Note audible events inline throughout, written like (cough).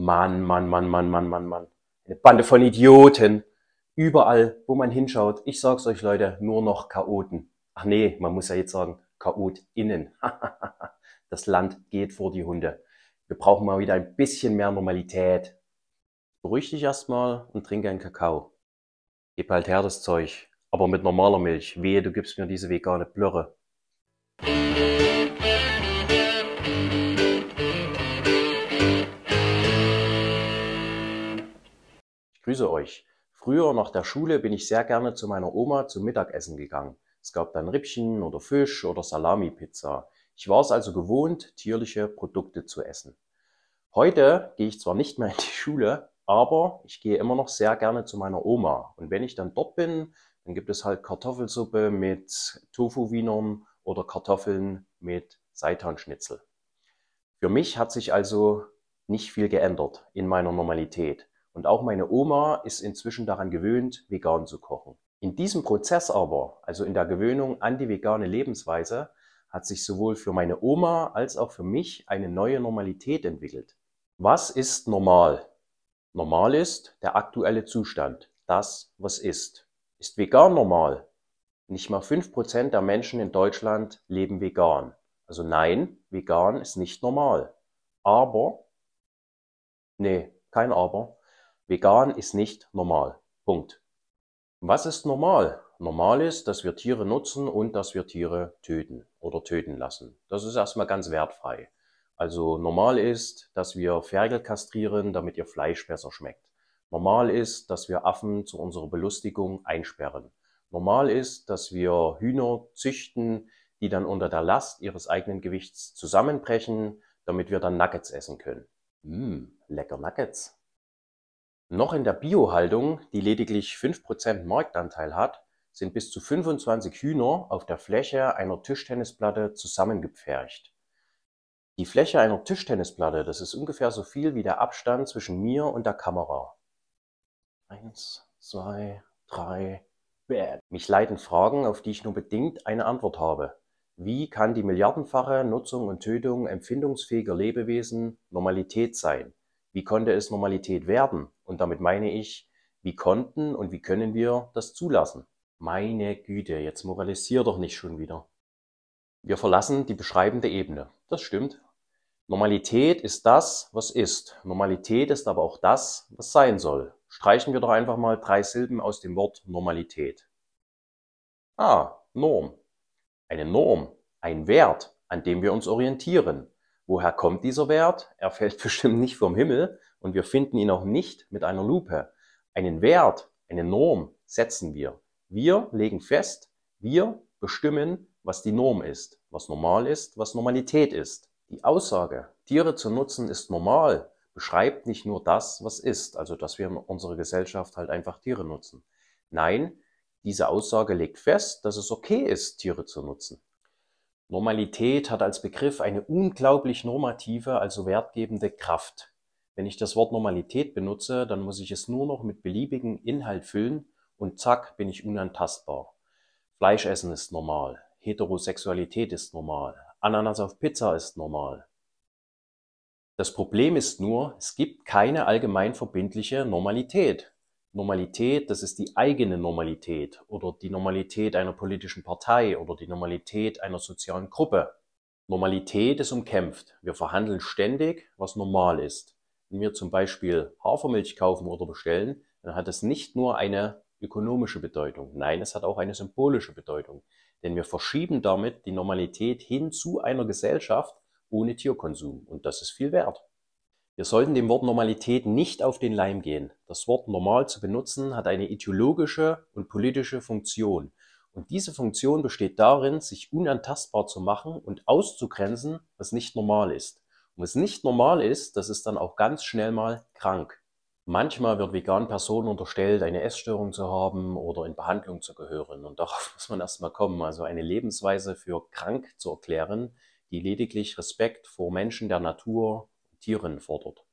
Mann, Mann, Mann, Mann, Mann, Mann, Mann. Eine Bande von Idioten. Überall, wo man hinschaut, ich sag's euch Leute, nur noch Chaoten. Ach nee, man muss ja jetzt sagen, Chaotinnen. (laughs) das Land geht vor die Hunde. Wir brauchen mal wieder ein bisschen mehr Normalität. Beruhig dich erstmal und trinke einen Kakao. Gib halt her das Zeug, aber mit normaler Milch. Wehe, du gibst mir diese vegane Blöre. Grüße euch. Früher nach der Schule bin ich sehr gerne zu meiner Oma zum Mittagessen gegangen. Es gab dann Rippchen oder Fisch oder Salami-Pizza. Ich war es also gewohnt, tierliche Produkte zu essen. Heute gehe ich zwar nicht mehr in die Schule, aber ich gehe immer noch sehr gerne zu meiner Oma. Und wenn ich dann dort bin, dann gibt es halt Kartoffelsuppe mit Tofu-Wienern oder Kartoffeln mit Seitanschnitzel. Für mich hat sich also nicht viel geändert in meiner Normalität. Und auch meine Oma ist inzwischen daran gewöhnt, vegan zu kochen. In diesem Prozess aber, also in der Gewöhnung an die vegane Lebensweise, hat sich sowohl für meine Oma als auch für mich eine neue Normalität entwickelt. Was ist normal? Normal ist der aktuelle Zustand, das, was ist. Ist vegan normal? Nicht mal 5% der Menschen in Deutschland leben vegan. Also nein, vegan ist nicht normal. Aber, nee, kein Aber. Vegan ist nicht normal. Punkt. Was ist normal? Normal ist, dass wir Tiere nutzen und dass wir Tiere töten oder töten lassen. Das ist erstmal ganz wertfrei. Also normal ist, dass wir Ferkel kastrieren, damit ihr Fleisch besser schmeckt. Normal ist, dass wir Affen zu unserer Belustigung einsperren. Normal ist, dass wir Hühner züchten, die dann unter der Last ihres eigenen Gewichts zusammenbrechen, damit wir dann Nuggets essen können. Mmm, lecker Nuggets. Noch in der Biohaltung, die lediglich 5% Marktanteil hat, sind bis zu 25 Hühner auf der Fläche einer Tischtennisplatte zusammengepfercht. Die Fläche einer Tischtennisplatte, das ist ungefähr so viel wie der Abstand zwischen mir und der Kamera. Eins, zwei, drei, bam. Mich leiten Fragen, auf die ich nur bedingt eine Antwort habe. Wie kann die milliardenfache Nutzung und Tötung empfindungsfähiger Lebewesen Normalität sein? Wie konnte es Normalität werden? Und damit meine ich, wie konnten und wie können wir das zulassen? Meine Güte, jetzt moralisier doch nicht schon wieder. Wir verlassen die beschreibende Ebene. Das stimmt. Normalität ist das, was ist. Normalität ist aber auch das, was sein soll. Streichen wir doch einfach mal drei Silben aus dem Wort Normalität. Ah, Norm. Eine Norm, ein Wert, an dem wir uns orientieren. Woher kommt dieser Wert? Er fällt (laughs) bestimmt nicht vom Himmel, und wir finden ihn auch nicht mit einer Lupe. Einen Wert, eine Norm setzen wir. Wir legen fest, wir bestimmen, was die Norm ist, was normal ist, was Normalität ist. Die Aussage, Tiere zu nutzen ist normal, beschreibt nicht nur das, was ist, also dass wir in unserer Gesellschaft halt einfach Tiere nutzen. Nein, diese Aussage legt fest, dass es okay ist, Tiere zu nutzen. Normalität hat als Begriff eine unglaublich normative, also wertgebende Kraft. Wenn ich das Wort Normalität benutze, dann muss ich es nur noch mit beliebigen Inhalt füllen und zack bin ich unantastbar. Fleischessen ist normal, Heterosexualität ist normal, Ananas auf Pizza ist normal. Das Problem ist nur, es gibt keine allgemein verbindliche Normalität. Normalität, das ist die eigene Normalität oder die Normalität einer politischen Partei oder die Normalität einer sozialen Gruppe. Normalität ist umkämpft. Wir verhandeln ständig, was normal ist mir zum Beispiel Hafermilch kaufen oder bestellen, dann hat es nicht nur eine ökonomische Bedeutung. Nein, es hat auch eine symbolische Bedeutung. Denn wir verschieben damit die Normalität hin zu einer Gesellschaft ohne Tierkonsum. Und das ist viel wert. Wir sollten dem Wort Normalität nicht auf den Leim gehen. Das Wort normal zu benutzen hat eine ideologische und politische Funktion. Und diese Funktion besteht darin, sich unantastbar zu machen und auszugrenzen, was nicht normal ist was nicht normal ist, das ist dann auch ganz schnell mal krank. Manchmal wird vegan Personen unterstellt, eine Essstörung zu haben oder in Behandlung zu gehören. Und darauf (laughs) muss man erstmal kommen. Also eine Lebensweise für krank zu erklären, die lediglich Respekt vor Menschen, der Natur, und Tieren fordert.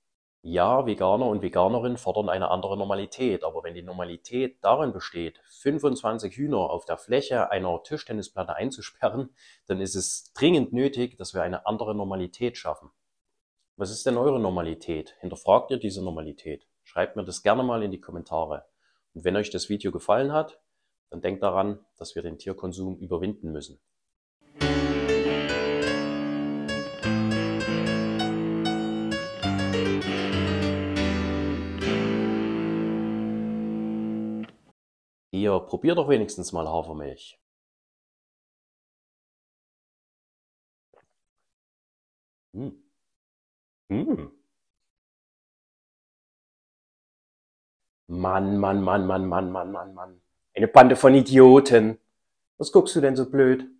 Ja, Veganer und Veganerinnen fordern eine andere Normalität, aber wenn die Normalität darin besteht, 25 Hühner auf der Fläche einer Tischtennisplatte einzusperren, dann ist es dringend nötig, dass wir eine andere Normalität schaffen. Was ist denn eure Normalität? Hinterfragt ihr diese Normalität? Schreibt mir das gerne mal in die Kommentare. Und wenn euch das Video gefallen hat, dann denkt daran, dass wir den Tierkonsum überwinden müssen. Ihr probiert doch wenigstens mal Hafermilch. Hm. Hm. Mann, Mann, Mann, Mann, Mann, Mann, Mann, Mann. Eine Bande von Idioten. Was guckst du denn so blöd?